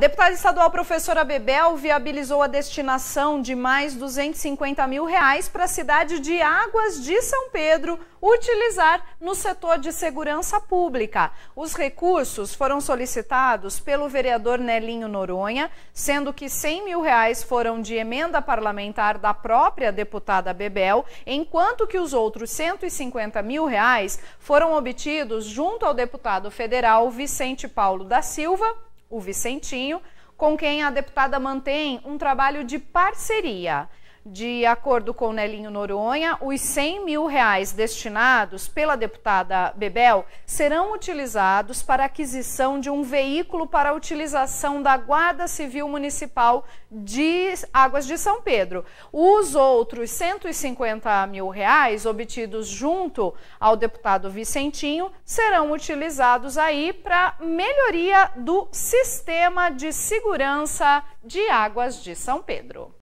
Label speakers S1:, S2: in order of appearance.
S1: deputada estadual professora Bebel viabilizou a destinação de mais 250 mil reais para a cidade de Águas de São Pedro utilizar no setor de segurança pública. Os recursos foram solicitados pelo vereador Nelinho Noronha, sendo que 100 mil reais foram de emenda parlamentar da própria deputada Bebel, enquanto que os outros 150 mil reais foram obtidos junto ao deputado federal Vicente Paulo da Silva o Vicentinho, com quem a deputada mantém um trabalho de parceria de acordo com Nelinho Noronha, os 100 mil reais destinados pela deputada Bebel serão utilizados para aquisição de um veículo para utilização da Guarda Civil Municipal de Águas de São Pedro. Os outros 150 mil reais obtidos junto ao deputado Vicentinho serão utilizados aí para melhoria do sistema de segurança de Águas de São Pedro.